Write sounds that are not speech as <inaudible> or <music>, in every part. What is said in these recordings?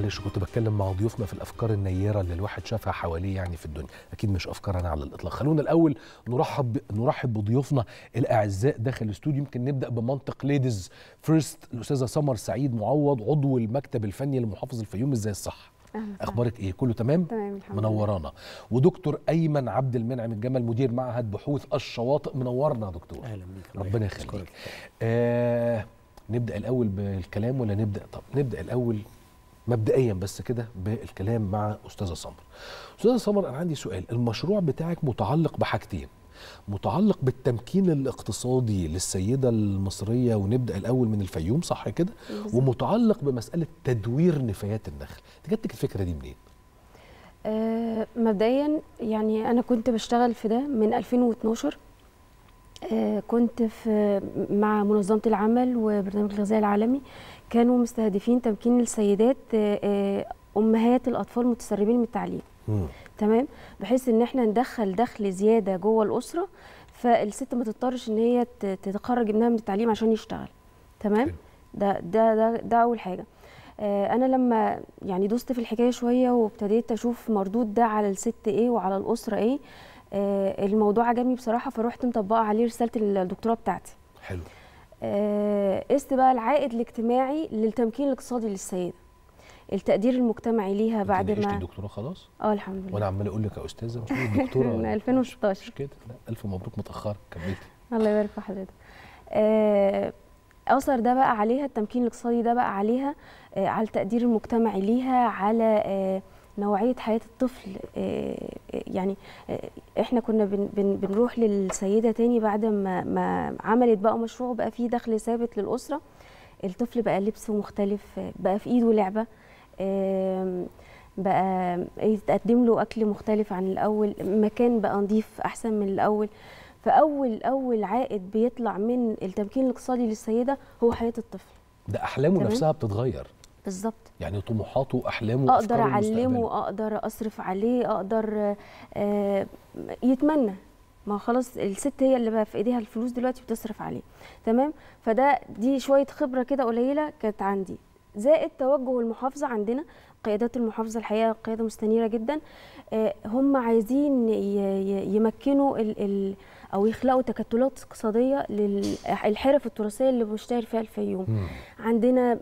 معلش كنت بتكلم مع ضيوفنا في الافكار النيره اللي الواحد شافها حواليه يعني في الدنيا اكيد مش افكار انا على الاطلاق خلونا الاول نرحب نرحب بضيوفنا الاعزاء داخل الاستوديو يمكن نبدا بمنطق ليديز فيرست الاستاذه سمر سعيد معوض عضو المكتب الفني لمحافظ الفيوم ازاي أهلا اخبارك ايه كله تمام تمام الحمد منورانا ودكتور ايمن عبد المنعم الجمل مدير معهد بحوث الشواطئ منورنا يا دكتور اهلا بيك ربنا يخليك آه نبدا الاول بالكلام ولا نبدا طب نبدا الاول مبدئيا بس كده بالكلام مع استاذه سمر استاذه سمر انا عندي سؤال المشروع بتاعك متعلق بحاجتين متعلق بالتمكين الاقتصادي للسيده المصريه ونبدا الاول من الفيوم صح كده ومتعلق بمساله تدوير نفايات النخل جاتك الفكره دي منين أه مبدئيا يعني انا كنت بشتغل في ده من 2012 آه، كنت في مع منظمه العمل وبرنامج الغذاء العالمي كانوا مستهدفين تمكين السيدات آه، آه، امهات الاطفال المتسربين من التعليم تمام بحيث ان احنا ندخل دخل زياده جوه الاسره فالست ما تضطرش ان هي تتخرج ابنها من التعليم عشان يشتغل تمام ده ده ده, ده اول حاجه انا لما يعني دوست في الحكايه شويه وابتديت اشوف مردود ده على الست ايه وعلى الاسره ايه آه، الموضوع عجبني بصراحه فروحت مطبقه عليه رساله الدكتوراه بتاعتي حلو آه، قست بقى العائد الاجتماعي للتمكين الاقتصادي للسيده التقدير المجتمعي ليها بعد ما انت الدكتوراه خلاص اه الحمد لله وانا عمال اقول لك يا استاذه مش الدكتوره <laughs> من 2016 مش كده الف مبروك متاخره كملتي الله يبارك في حضرتك آه اثر ده بقى عليها التمكين الاقتصادي ده بقى عليها آه على التقدير المجتمعي ليها على آه نوعيه حياه الطفل آه، آه، يعني آه، احنا كنا بنروح للسيده تاني بعد ما, ما عملت بقى مشروع بقى فيه دخل ثابت للاسره الطفل بقى لبسه مختلف بقى في ايده لعبه بقى يتقدم له اكل مختلف عن الاول مكان بقى نظيف احسن من الاول فاول اول عائد بيطلع من التمكين الاقتصادي للسيده هو حياه الطفل ده احلامه تمام؟ نفسها بتتغير بالظبط يعني طموحاته واحلامه اقدر اعلمه اقدر اصرف عليه اقدر آه يتمنى ما خلاص الست هي اللي بقى في ايديها الفلوس دلوقتي بتصرف عليه تمام فده دي شويه خبره كده قليله كانت عندي زائد توجه المحافظه عندنا قيادات المحافظه الحقيقه قياده مستنيره جدا آه، هم عايزين يمكنوا ال ال او يخلقوا تكتلات اقتصاديه للحرف التراثيه اللي بيشتهر فيها الفيوم مم. عندنا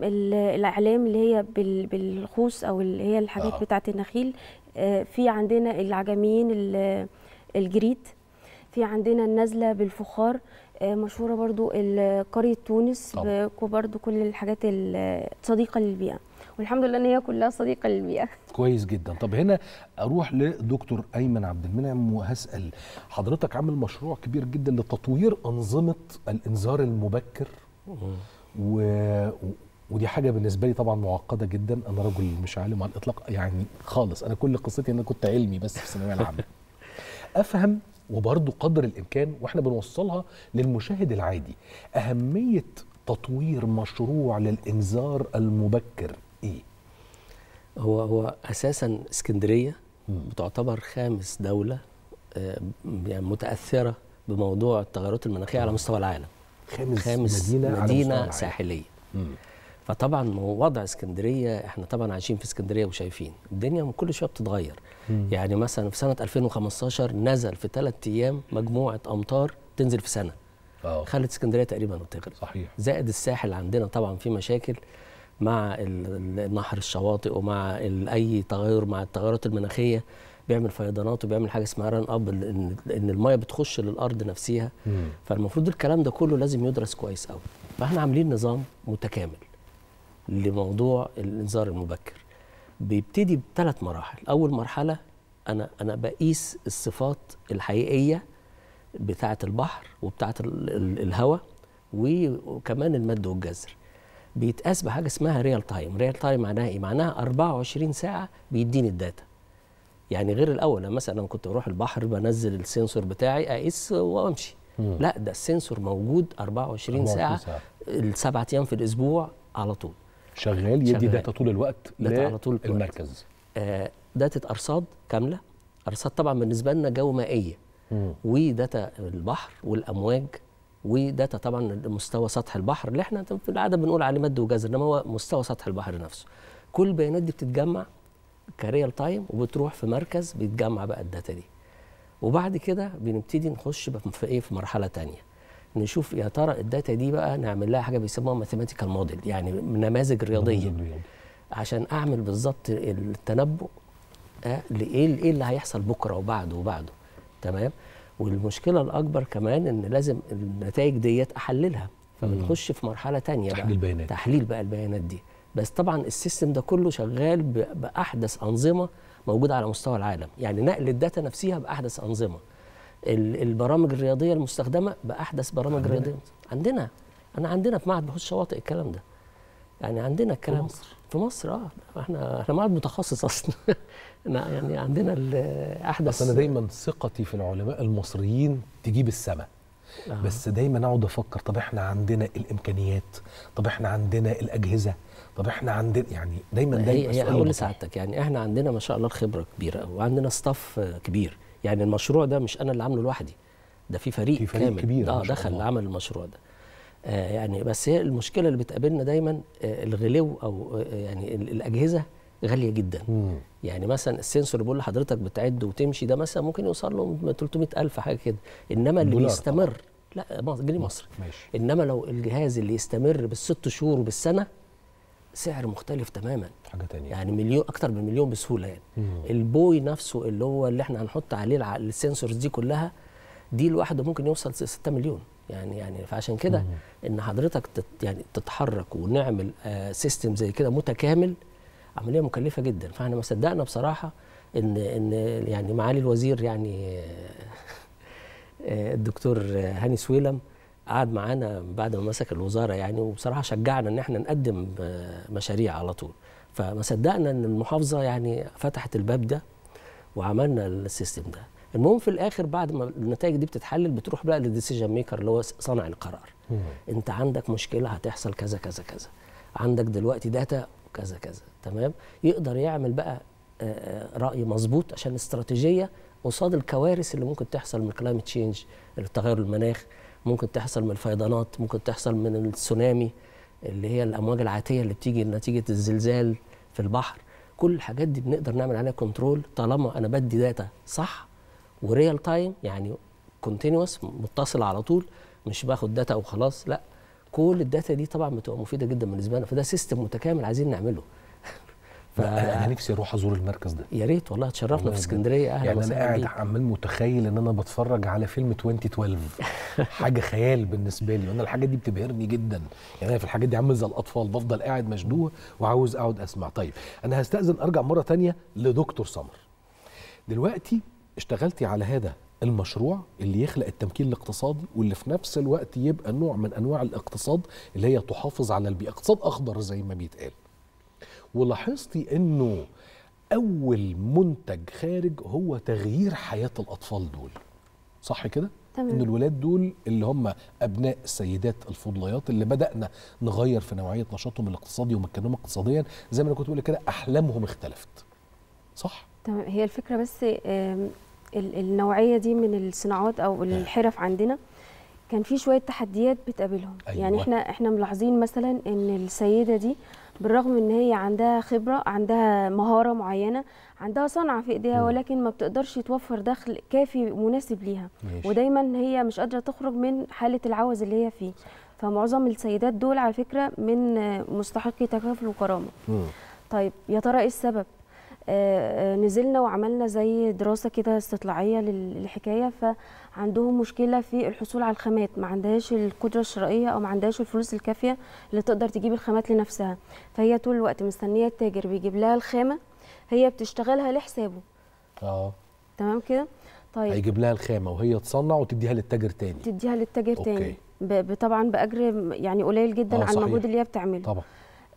الاعلام اللي هي بالخوص او اللي هي الحاجات آه. بتاعه النخيل آه، في عندنا العجميين الجريت في عندنا النزله بالفخار آه، مشهوره برضو قريه تونس وبرضو كل الحاجات الصديقه للبيئه والحمد لله ان هي كلها صديقه للبيئه كويس جدا طب هنا اروح لدكتور ايمن عبد المنعم وهسال حضرتك عامل مشروع كبير جدا لتطوير انظمه الانذار المبكر و... ودي حاجه بالنسبه لي طبعا معقده جدا انا رجل مش عالم على الاطلاق يعني خالص انا كل قصتي ان انا كنت علمي بس في الثانويه العامه <laughs> افهم وبرضه قدر الامكان واحنا بنوصلها للمشاهد العادي اهميه تطوير مشروع للانذار المبكر ايه هو هو اساسا اسكندريه بتعتبر خامس دوله آه، يعني متاثره بموضوع التغيرات المناخيه على مستوى العالم خامس, خامس مدينه, مدينة ساحليه مم. فطبعا وضع اسكندريه احنا طبعا عايشين في اسكندريه وشايفين الدنيا كل شويه بتتغير مم. يعني مثلا في سنه 2015 نزل في ثلاث ايام مجموعه امطار تنزل في سنه أوه. خلت اسكندريه تقريبا وتغرق صحيح زائد الساحل عندنا طبعا في مشاكل مع النحر الشواطئ ومع اي تغير مع التغيرات المناخيه بيعمل فيضانات وبيعمل حاجه اسمها ران اب ان الميه بتخش للارض نفسها فالمفروض الكلام ده كله لازم يدرس كويس قوي فاحنا عاملين نظام متكامل لموضوع الانذار المبكر بيبتدي بثلاث مراحل اول مرحله انا انا بقيس الصفات الحقيقيه بتاعه البحر وبتاعه الهواء وكمان المد والجزر بيتقاس بحاجه اسمها ريال تايم ريال تايم معناها ايه معناها 24 ساعه بيديني الداتا يعني غير الاول انا مثلا كنت بروح البحر بنزل السنسور بتاعي اقيس وامشي لا ده السنسور موجود 24, ساعه ساعه, السبع ايام في الاسبوع على طول شغال يدي شغال. داتا طول الوقت داتا على طول الوقت. المركز آه داتا ارصاد كامله ارصاد طبعا بالنسبه لنا جو مائيه وداتا البحر والامواج وداتا طبعا مستوى سطح البحر اللي احنا في العاده بنقول عليه مد وجزر انما هو مستوى سطح البحر نفسه كل البيانات دي بتتجمع كريال تايم وبتروح في مركز بيتجمع بقى الداتا دي وبعد كده بنبتدي نخش في ايه في مرحله ثانيه نشوف يا ترى الداتا دي بقى نعمل لها حاجه بيسموها ماثيماتيكال موديل يعني نماذج رياضيه عشان اعمل بالظبط التنبؤ آه، لايه ايه اللي هيحصل بكره وبعده وبعده تمام والمشكله الاكبر كمان ان لازم النتائج ديت احللها فبنخش في مرحله ثانيه تحليل بقى. بيانات تحليل بقى البيانات دي بس طبعا السيستم ده كله شغال باحدث انظمه موجوده على مستوى العالم يعني نقل الداتا نفسها باحدث انظمه البرامج الرياضيه المستخدمه باحدث برامج عندنا. رياضيه عندنا انا عندنا في معهد بحوث الشواطئ الكلام ده يعني عندنا الكلام مصر في مصر اه احنا احنا معهد متخصص اصلا <laughs> يعني عندنا احدث انا دايما ثقتي في العلماء المصريين تجيب السماء آه. بس دايما اقعد افكر طب احنا عندنا الامكانيات طب احنا عندنا الاجهزه طب احنا عندنا يعني دايما دايما هي هقول لسعادتك يعني احنا عندنا ما شاء الله الخبره كبيره وعندنا ستاف كبير يعني المشروع ده مش انا اللي عامله لوحدي ده في فريق, في فريق كامل كبير ده آه، دخل عمل المشروع ده آه، يعني بس هي المشكله اللي بتقابلنا دايما آه، الغلو او آه، يعني الاجهزه غاليه جدا مم. يعني مثلا السنسور اللي بيقول لحضرتك بتعد وتمشي ده مثلا ممكن يوصل له 300000 حاجه كده انما اللي بيستمر لا جنيه مصري ماشي. انما لو الجهاز اللي يستمر بالست شهور وبالسنه سعر مختلف تماما حاجه تانية يعني مليون اكتر من مليون بسهوله يعني مم. البوي نفسه اللي هو اللي احنا هنحط عليه السنسورز دي كلها دي لوحده ممكن يوصل 6 مليون يعني يعني فعشان كده ان حضرتك تت يعني تتحرك ونعمل آه سيستم زي كده متكامل عمليه مكلفه جدا فاحنا ما صدقنا بصراحه ان ان يعني معالي الوزير يعني آه، الدكتور هاني سويلم قعد معانا بعد ما مسك الوزاره يعني وبصراحه شجعنا ان احنا نقدم آه، مشاريع على طول فما صدقنا ان المحافظه يعني فتحت الباب ده وعملنا السيستم ده المهم في الاخر بعد ما النتائج دي بتتحلل بتروح بقى للديسيجن ميكر اللي هو صانع القرار مم. انت عندك مشكله هتحصل كذا كذا كذا عندك دلوقتي داتا كذا كذا تمام يقدر يعمل بقى آه، آه، راي مظبوط عشان استراتيجيه قصاد الكوارث اللي ممكن تحصل من كلايمت تشينج التغير المناخ ممكن تحصل من الفيضانات ممكن تحصل من التسونامي اللي هي الامواج العاتيه اللي بتيجي نتيجه الزلزال في البحر كل الحاجات دي بنقدر نعمل عليها كنترول طالما انا بدي داتا صح وريال تايم يعني كونتينوس متصل على طول مش باخد داتا وخلاص لا كل الداتا دي طبعا بتبقى مفيده جدا بالنسبه لنا فده سيستم متكامل عايزين نعمله ف... <laughs> انا نفسي اروح ازور المركز ده يا ريت والله تشرفنا في اسكندريه اهلا يعني انا قاعد عمال متخيل ان انا بتفرج على فيلم 2012 <laughs> حاجه خيال بالنسبه لي وانا الحاجات دي بتبهرني جدا يعني انا في الحاجات دي عامل زي الاطفال بفضل قاعد مشدوه وعاوز اقعد اسمع طيب انا هستاذن ارجع مره ثانيه لدكتور سمر دلوقتي اشتغلتي على هذا المشروع اللي يخلق التمكين الاقتصادي واللي في نفس الوقت يبقى نوع من انواع الاقتصاد اللي هي تحافظ على البيئه اقتصاد اخضر زي ما بيتقال ولاحظتي انه اول منتج خارج هو تغيير حياه الاطفال دول صح كده تمام. ان الولاد دول اللي هم ابناء السيدات الفضليات اللي بدانا نغير في نوعيه نشاطهم الاقتصادي ومكنهم اقتصاديا زي ما انا كنت بقول كده احلامهم اختلفت صح تمام هي الفكره بس النوعيه دي من الصناعات او آه. الحرف عندنا كان في شويه تحديات بتقابلهم يعني أيوة. يعني احنا احنا ملاحظين مثلا ان السيده دي بالرغم ان هي عندها خبره عندها مهاره معينه عندها صنعه في ايديها ولكن ما بتقدرش توفر دخل كافي مناسب ليها ماشي. ودايما هي مش قادره تخرج من حاله العوز اللي هي فيه فمعظم السيدات دول على فكره من مستحقي تكافل وكرامه طيب يا ترى ايه السبب نزلنا وعملنا زي دراسه كده استطلاعيه للحكايه فعندهم مشكله في الحصول على الخامات ما عندهاش القدره الشرائيه او ما عندهاش الفلوس الكافيه اللي تقدر تجيب الخامات لنفسها فهي طول الوقت مستنيه التاجر بيجيب لها الخامه هي بتشتغلها لحسابه اه تمام كده طيب هيجيب لها الخامه وهي تصنع وتديها للتاجر تاني تديها للتاجر أوكي. تاني طبعا باجر يعني قليل جدا آه عن المجهود اللي هي بتعمله طبعا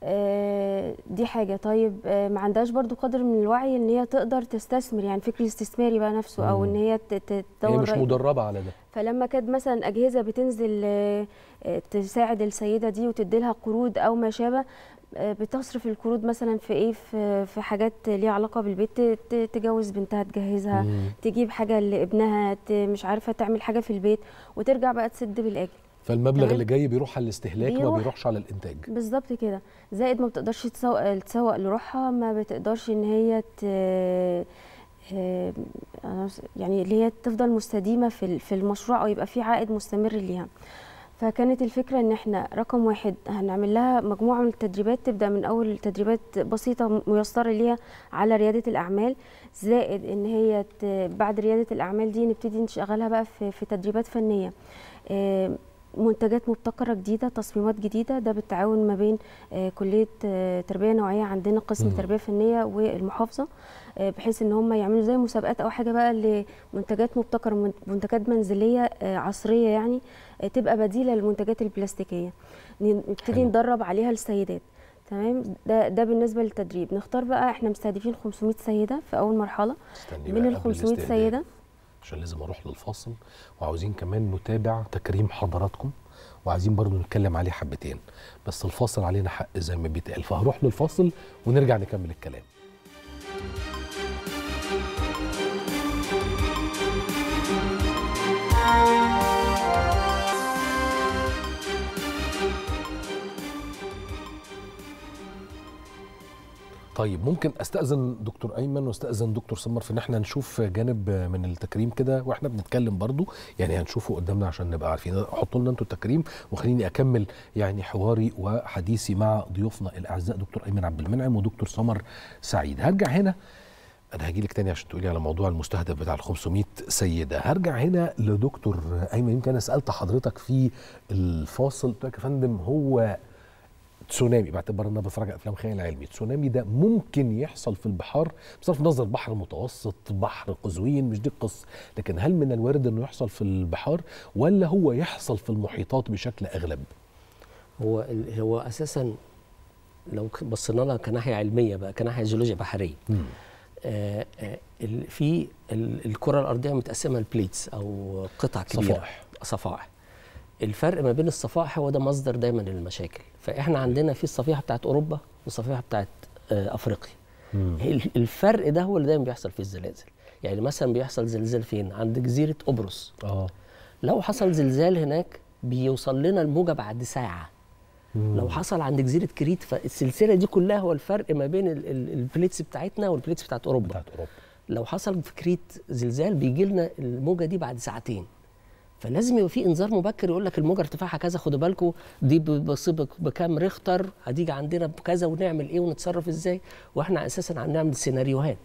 آه، دي حاجه طيب آه، ما عندهاش برضو قدر من الوعي ان هي تقدر تستثمر يعني فكر استثماري بقى نفسه او ان هي تتطور هي مش مدربه على ده فلما كانت مثلا اجهزه بتنزل آه، تساعد السيده دي وتدي لها قروض او ما شابه بتصرف القروض مثلا في ايه في, حاجات ليها علاقه بالبيت تجوز بنتها تجهزها مم. تجيب حاجه لابنها مش عارفه تعمل حاجه في البيت وترجع بقى تسد بالاجل فالمبلغ تمام. اللي جاي بيروح على الاستهلاك بيروح. ما بيروحش على الانتاج بالظبط كده زائد ما بتقدرش تسوق تسوق لروحها ما بتقدرش ان هي ت... آه، يعني اللي هي تفضل مستديمه في في المشروع او يبقى في عائد مستمر ليها فكانت الفكره ان احنا رقم واحد هنعمل لها مجموعه من التدريبات تبدا من اول تدريبات بسيطه ميسره ليها على رياده الاعمال زائد ان هي بعد رياده الاعمال دي نبتدي نشغلها بقى في, في تدريبات فنيه آه، منتجات مبتكره جديده تصميمات جديده ده بالتعاون ما بين آه، كليه آه، تربيه نوعيه عندنا قسم تربيه فنيه والمحافظه آه، بحيث ان هم يعملوا زي مسابقات او حاجه بقى لمنتجات مبتكره منتجات منزليه عصريه يعني تبقى بديله للمنتجات البلاستيكيه نبتدي ندرب عليها السيدات تمام ده ده بالنسبه للتدريب نختار بقى احنا مستهدفين 500 سيده في اول مرحله من ال 500 سيده عشان لازم اروح للفاصل وعاوزين كمان نتابع تكريم حضراتكم وعايزين برضو نتكلم عليه حبتين بس الفاصل علينا حق زي ما بيتقال فهروح للفاصل ونرجع نكمل الكلام طيب ممكن استاذن دكتور ايمن واستاذن دكتور سمر في ان احنا نشوف جانب من التكريم كده واحنا بنتكلم برضو يعني هنشوفه قدامنا عشان نبقى عارفين حطوا لنا انتوا التكريم وخليني اكمل يعني حواري وحديثي مع ضيوفنا الاعزاء دكتور ايمن عبد المنعم ودكتور سمر سعيد هرجع هنا انا هجي لك تاني عشان تقولي على موضوع المستهدف بتاع ال 500 سيده هرجع هنا لدكتور ايمن يمكن انا سالت حضرتك في الفاصل قلت لك يا فندم هو تسونامي بعتبر ان انا بتفرج على افلام خيال علمي تسونامي ده ممكن يحصل في البحار بصرف النظر بحر متوسط بحر قزوين مش دي القصه لكن هل من الوارد انه يحصل في البحار ولا هو يحصل في المحيطات بشكل اغلب هو هو اساسا لو بصينا لها كناحيه علميه بقى كناحيه جيولوجيا بحريه آه, آه، في الكره الارضيه متقسمه لبليتس او قطع كبيره صفائح صفائح الفرق ما بين الصفائح هو ده مصدر دايما للمشاكل فاحنا عندنا في الصفيحه بتاعت اوروبا والصفيحه بتاعت آه، افريقيا الفرق ده هو اللي دايما بيحصل في الزلازل يعني مثلا بيحصل زلزال فين عند جزيره قبرص اه لو حصل زلزال هناك بيوصل لنا الموجه بعد ساعه مم. لو حصل عند جزيره كريت فالسلسله دي كلها هو الفرق ما بين البليتس بتاعتنا والبليتس بتاعت اوروبا بتاعت اوروبا لو حصل في كريت زلزال بيجي لنا الموجه دي بعد ساعتين فلازم يبقى في انذار مبكر يقول لك الموجه ارتفاعها كذا خدوا بالكم دي بتصيب بكام ريختر هتيجي عندنا بكذا ونعمل ايه ونتصرف ازاي واحنا اساسا هنعمل سيناريوهات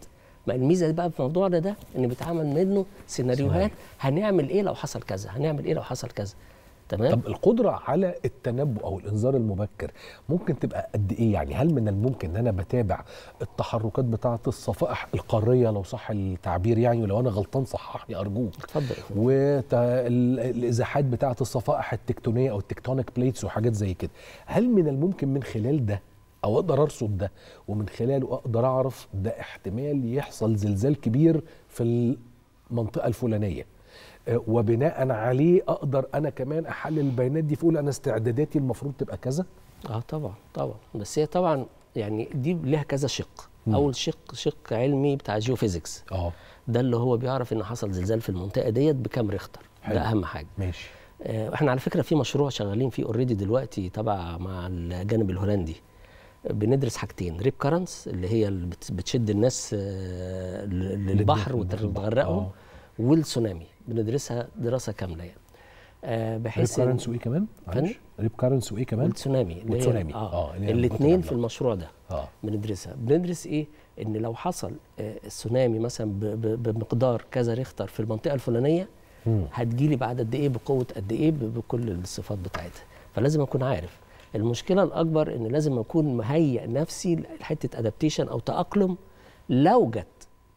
ما الميزه بقى في موضوعنا ده ان بيتعمل منه سيناريوهات هنعمل ايه لو حصل كذا هنعمل ايه لو حصل كذا تمام طب القدره على التنبؤ او الانذار المبكر ممكن تبقى قد ايه يعني هل من الممكن ان انا بتابع التحركات بتاعه الصفائح القاريه لو صح التعبير يعني ولو انا غلطان صححني ارجوك اتفضل والازاحات بتاعه الصفائح التكتونيه او التكتونيك بليتس وحاجات زي كده هل من الممكن من خلال ده او اقدر ارصد ده ومن خلاله اقدر اعرف ده احتمال يحصل زلزال كبير في المنطقه الفلانيه وبناء عليه اقدر انا كمان احلل البيانات دي فاقول انا استعداداتي المفروض تبقى كذا اه طبعا طبعا بس هي طبعا يعني دي لها كذا شق مم. اول شق شق علمي بتاع جيوفيزيكس اه ده اللي هو بيعرف ان حصل زلزال في المنطقه ديت بكام ريختر حلو. ده اهم حاجه ماشي آه احنا على فكره في مشروع شغالين فيه اوريدي دلوقتي تبع مع الجانب الهولندي بندرس حاجتين ريب كارنس اللي هي اللي بتشد الناس آه، للبحر وتغرقهم آه. والسونامي بندرسها دراسه كامله يعني آه، بحيث ريب كارنس وايه كمان؟ معلش ريب كارنس وايه كمان؟ والتسونامي والتسونامي اه, آه الاثنين في المشروع ده آه. بندرسها بندرس ايه؟ ان لو حصل آه السونامي مثلا بمقدار كذا ريختر في المنطقه الفلانيه هتجيلي بعد قد ايه بقوه قد ايه بكل الصفات بتاعتها فلازم اكون عارف المشكله الاكبر ان لازم اكون مهيئ نفسي لحته ادابتيشن او تاقلم لو جت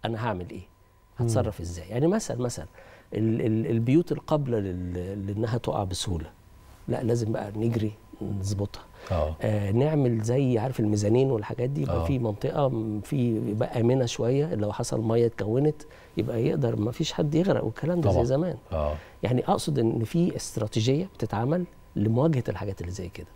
انا هعمل ايه هتصرف ازاي يعني مثلا مثلا البيوت القابله لانها تقع بسهوله لا لازم بقى نجري نظبطها آه, آه، نعمل زي عارف الميزانين والحاجات دي يبقى آه. في منطقه في يبقى امنه شويه لو حصل ميه اتكونت يبقى يقدر ما فيش حد يغرق والكلام ده زي زمان أوه. يعني اقصد ان في استراتيجيه بتتعمل لمواجهه الحاجات اللي زي كده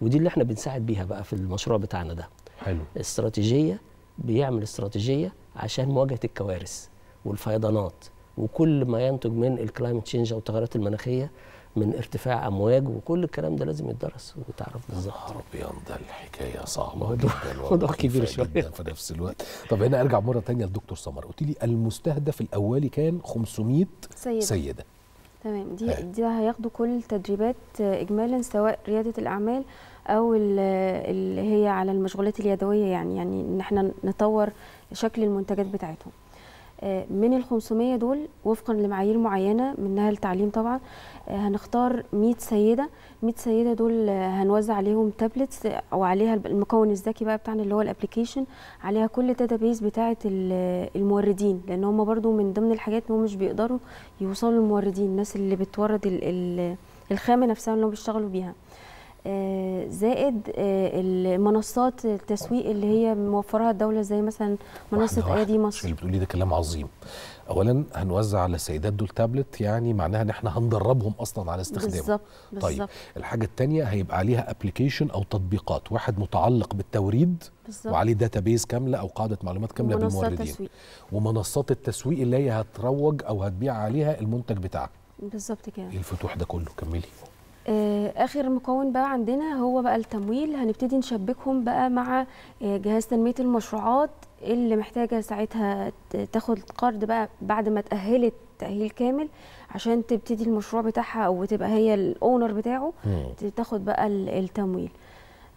ودي اللي احنا بنساعد بيها بقى في المشروع بتاعنا ده حلو استراتيجيه بيعمل استراتيجيه عشان مواجهه الكوارث والفيضانات وكل ما ينتج من الكلايمت تشينج او التغيرات المناخيه من ارتفاع امواج وكل الكلام ده لازم يتدرس وتعرف بالظبط نهار ابيض ده الحكايه صعبه موضوع <laughs> موضوع كبير شويه في نفس الوقت طب هنا ارجع مره ثانيه لدكتور سمر قلت لي المستهدف الاولي كان 500 سيده, سيدة. تمام دي هي. دي هياخدوا كل التدريبات اجمالا سواء رياده الاعمال او اللي هي على المشغولات اليدويه يعني يعني ان احنا نطور شكل المنتجات بتاعتهم آه، من ال 500 دول وفقا لمعايير معينه منها التعليم طبعا آه، هنختار 100 سيده 100 سيده دول آه، هنوزع عليهم تابلتس وعليها المكون الذكي بقى بتاعنا اللي هو الابلكيشن عليها كل الداتابيز بتاعه الموردين لان هم برده من ضمن الحاجات ان هم مش بيقدروا يوصلوا للموردين الناس اللي بتورد الخامه نفسها اللي هم بيشتغلوا بيها آه، زائد آه، المنصات التسويق اللي هي موفرها الدوله زي مثلا منصه ايادي مصر اللي بتقولي ده كلام عظيم اولا هنوزع على السيدات دول تابلت يعني معناها ان احنا هندربهم اصلا على استخدامه بالظبط طيب الحاجه الثانيه هيبقى عليها ابلكيشن او تطبيقات واحد متعلق بالتوريد بالزبط. وعليه داتابيز كامله او قاعده معلومات كامله بالموردين تسويق. ومنصات التسويق اللي هي هتروج او هتبيع عليها المنتج بتاعك بالظبط كده إيه الفتوح ده كله كملي آه، اخر مكون بقى عندنا هو بقى التمويل هنبتدي نشبكهم بقى مع آه، جهاز تنميه المشروعات اللي محتاجه ساعتها تاخد قرض بقى بعد ما تاهلت تاهيل كامل عشان تبتدي المشروع بتاعها او تبقى هي الاونر بتاعه تاخد بقى التمويل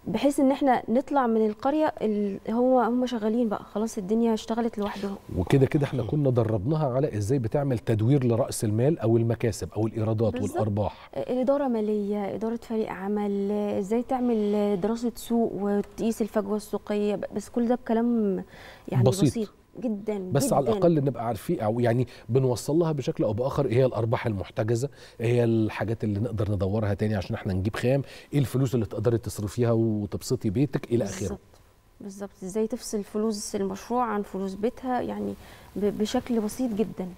بحيث ان احنا نطلع من القريه اللي هو هم شغالين بقى خلاص الدنيا اشتغلت لوحدهم وكده كده احنا كنا دربناها على ازاي بتعمل تدوير لراس المال او المكاسب او الايرادات والارباح اداره ماليه اداره فريق عمل ازاي تعمل دراسه سوق وتقيس الفجوه السوقيه بس كل ده بكلام يعني بسيط, بسيط. جدا بس جداً. على الاقل نبقى عارفين او يعني بنوصل لها بشكل او باخر ايه هي الارباح المحتجزه ايه هي الحاجات اللي نقدر ندورها تاني عشان احنا نجيب خام ايه الفلوس اللي تقدري تصرفيها وتبسطي بيتك الى اخره بالظبط ازاي تفصل فلوس المشروع عن فلوس بيتها يعني بشكل بسيط جدا اي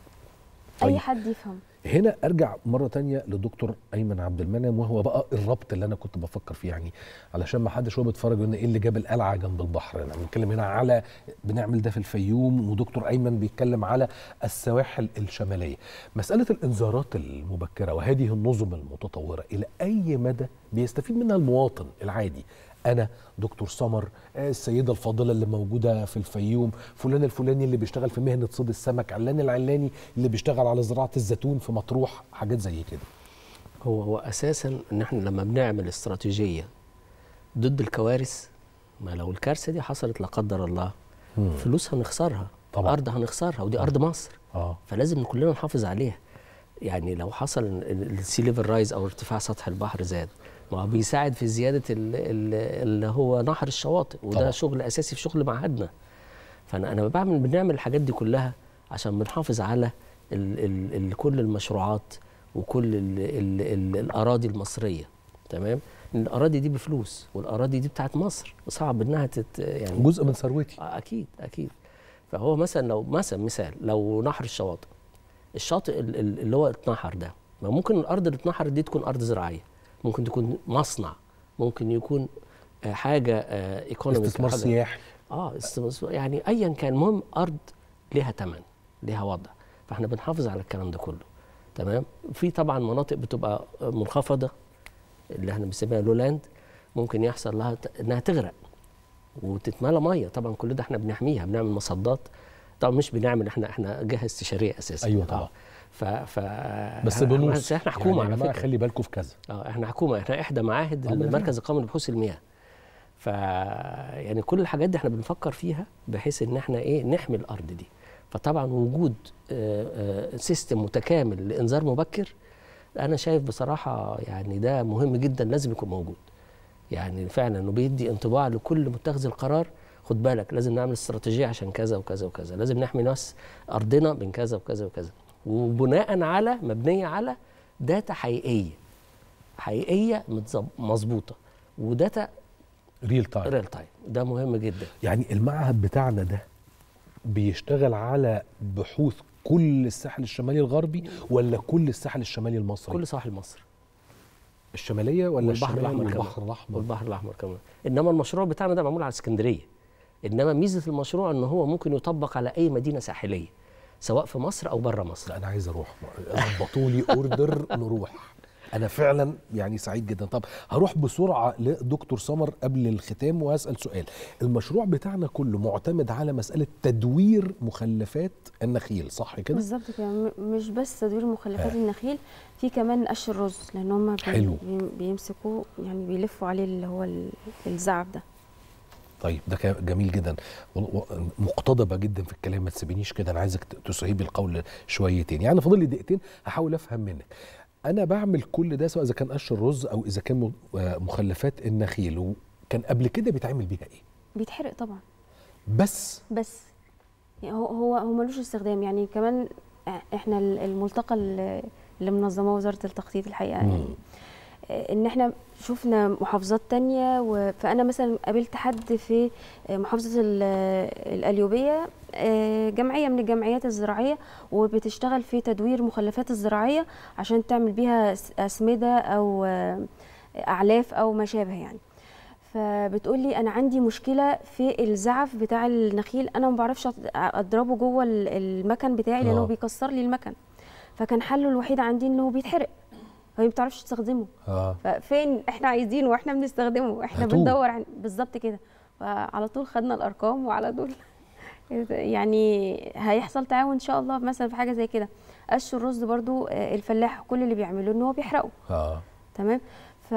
طيب. حد يفهم هنا ارجع مره تانية لدكتور ايمن عبد المنعم وهو بقى الربط اللي انا كنت بفكر فيه يعني علشان ما حدش وهو بيتفرج يقول ايه اللي جاب القلعه جنب البحر انا بنتكلم هنا على بنعمل ده في الفيوم ودكتور ايمن بيتكلم على السواحل الشماليه مساله الانذارات المبكره وهذه النظم المتطوره الى اي مدى بيستفيد منها المواطن العادي انا دكتور سمر آه، السيده الفاضله اللي موجوده في الفيوم فلان الفلاني اللي بيشتغل في مهنه صيد السمك علان العلاني اللي بيشتغل على زراعه الزيتون في مطروح حاجات زي كده هو هو اساسا ان احنا لما بنعمل استراتيجيه ضد الكوارث ما لو الكارثه دي حصلت لا قدر الله فلوس هنخسرها طبعا. ارض هنخسرها ودي ارض مصر آه. فلازم كلنا نحافظ عليها يعني لو حصل السي ليفل رايز او ارتفاع سطح البحر زاد ما بيساعد في زياده اللي هو نحر الشواطئ وده طبعا. شغل اساسي في شغل معهدنا فانا انا بعمل بنعمل الحاجات دي كلها عشان بنحافظ على الـ الـ الـ كل المشروعات وكل الـ الـ الـ الاراضي المصريه تمام الاراضي دي بفلوس والاراضي دي بتاعت مصر صعب انها تت يعني جزء من ثروتي اكيد اكيد فهو مثلا لو مثلا مثال لو نحر الشواطئ الشاطئ اللي هو اتنحر ده ما ممكن الارض اللي اتنحرت دي تكون ارض زراعيه ممكن تكون مصنع ممكن يكون آه، حاجه ايكونومي آه، آه، استثمار سياحي اه يعني ايا كان المهم ارض لها ثمن لها وضع فاحنا بنحافظ على الكلام ده كله تمام في طبعا مناطق بتبقى منخفضه اللي احنا بنسميها لولاند ممكن يحصل لها انها تغرق وتتملى ميه طبعا كل ده احنا بنحميها بنعمل مصدات طبعا مش بنعمل احنا احنا جهه استشاريه اساسا ايوه طبعا آه. ف, ف بس بنوص احنا يعني حكومه يعني على فكره خلي بالكم في كذا اه احنا حكومه احنا احدى معاهد المركز القومي لبحوث المياه ف يعني كل الحاجات دي احنا بنفكر فيها بحيث ان احنا ايه نحمي الارض دي فطبعا وجود سيستم آه، آه، متكامل لانذار مبكر انا شايف بصراحه يعني ده مهم جدا لازم يكون موجود يعني فعلا انه بيدي انطباع لكل متخذ القرار خد بالك لازم نعمل استراتيجيه عشان كذا وكذا وكذا لازم نحمي ناس ارضنا من كذا وكذا وكذا وبناء على مبنيه على داتا حقيقيه حقيقيه مظبوطه وداتا ريل تايم ريل تايم ده مهم جدا يعني المعهد بتاعنا ده بيشتغل على بحوث كل الساحل الشمالي الغربي ولا كل الساحل الشمالي المصري كل ساحل مصر الشماليه ولا البحر الاحمر والبحر الاحمر والبحر الاحمر كمان انما المشروع بتاعنا ده معمول على اسكندريه انما ميزه المشروع ان هو ممكن يطبق على اي مدينه ساحليه سواء في مصر او بره مصر لا انا عايز اروح ظبطوا لي اوردر <laughs> نروح انا فعلا يعني سعيد جدا طب هروح بسرعه لدكتور سمر قبل الختام واسال سؤال المشروع بتاعنا كله معتمد على مساله تدوير مخلفات النخيل صح كده بالظبط كده مش بس تدوير مخلفات ها. آه. النخيل في كمان قش الرز لان هم بي بيمسكوه يعني بيلفوا عليه اللي هو الزعف ده طيب ده جميل جدا مقتضبه جدا في الكلام ما تسيبنيش كده انا عايزك تسعبي القول شويتين يعني فاضل لي دقيقتين هحاول افهم منك انا بعمل كل ده سواء اذا كان قش الرز او اذا كان آه، مخلفات النخيل وكان قبل كده بيتعمل بيها ايه بيتحرق طبعا بس بس يعني هو هو هو ملوش استخدام يعني كمان احنا الملتقى اللي منظمه وزاره التخطيط الحقيقه يعني ان احنا شفنا محافظات تانية و... فانا مثلا قابلت حد في محافظه الاليوبية آه، جمعيه من الجمعيات الزراعيه وبتشتغل في تدوير مخلفات الزراعيه عشان تعمل بيها اسمده او آه، اعلاف او ما شابه يعني فبتقول لي انا عندي مشكله في الزعف بتاع النخيل انا ما بعرفش اضربه جوه المكن بتاعي لانه آه. بيكسر لي المكن فكان حله الوحيد عندي انه بيتحرق فهي ما بتعرفش تستخدمه اه ففين احنا عايزينه واحنا بنستخدمه احنا بندور عن بالظبط كده فعلى طول خدنا الارقام وعلى طول <laughs> يعني هيحصل تعاون ان شاء الله مثلا في حاجه زي كده قش الرز برضو آه، الفلاح كل اللي بيعمله ان هو بيحرقه اه تمام ف...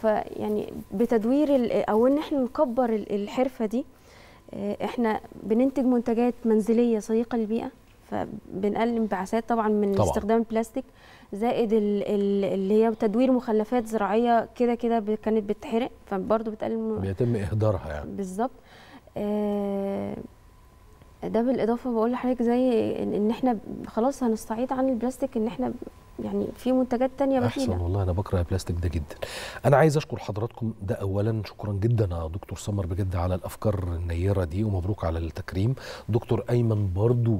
ف يعني بتدوير ال... او ان احنا نكبر الحرفه دي آه، احنا بننتج منتجات منزليه صديقه للبيئه فبنقلل انبعاثات طبعا من طبعا. استخدام البلاستيك زائد اللي هي تدوير مخلفات زراعيه كده كده كانت بتتحرق فبرضه بتقلل بيتم اهدارها يعني بالظبط آه ده بالاضافه بقول لحضرتك زي ان احنا خلاص هنستعيد عن البلاستيك ان احنا يعني في منتجات تانية بحيلة احسن والله انا بكره البلاستيك ده جدا انا عايز اشكر حضراتكم ده اولا شكرا جدا يا دكتور سمر بجد على الافكار النيره دي ومبروك على التكريم دكتور ايمن برضو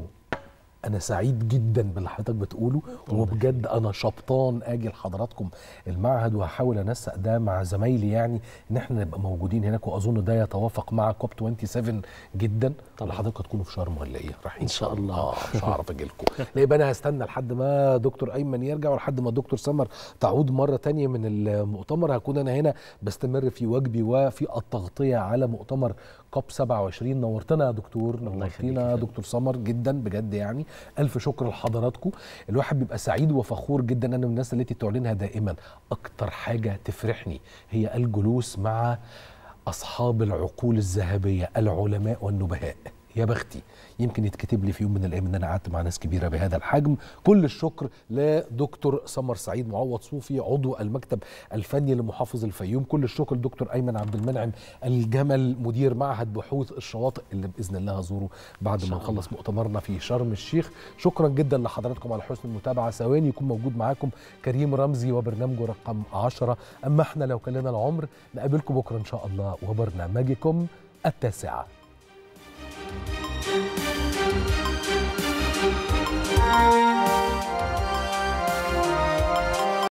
انا سعيد جدا باللي حضرتك بتقوله وبجد انا شبطان اجي لحضراتكم المعهد وهحاول انسق ده مع زمايلي يعني ان احنا نبقى موجودين هناك واظن ده يتوافق مع كوب 27 جدا طبعا حضرتك هتكونوا في شرم ولا ايه رايحين ان شاء الله اه مش هعرف اجي لكم <laughs> لا يبقى انا هستنى لحد ما دكتور ايمن يرجع ولحد ما دكتور سمر تعود مره تانية من المؤتمر هكون انا هنا بستمر في واجبي وفي التغطيه على مؤتمر كوب 27 نورتنا يا دكتور نورتينا يا دكتور سمر جدا بجد يعني الف شكر لحضراتكم الواحد بيبقى سعيد وفخور جدا انا من الناس التي تعلنها دائما اكتر حاجه تفرحني هي الجلوس مع اصحاب العقول الذهبيه العلماء والنبهاء يا بختي يمكن يتكتب لي في يوم من الايام ان انا قعدت مع ناس كبيره بهذا الحجم كل الشكر لدكتور سمر سعيد معوض صوفي عضو المكتب الفني لمحافظ الفيوم كل الشكر لدكتور ايمن عبد المنعم الجمل مدير معهد بحوث الشواطئ اللي باذن الله هزوره بعد ما نخلص مؤتمرنا في شرم الشيخ شكرا جدا لحضراتكم على حسن المتابعه ثواني يكون موجود معاكم كريم رمزي وبرنامجه رقم 10 اما احنا لو كلنا العمر نقابلكم بكره ان شاء الله وبرنامجكم التاسعه Música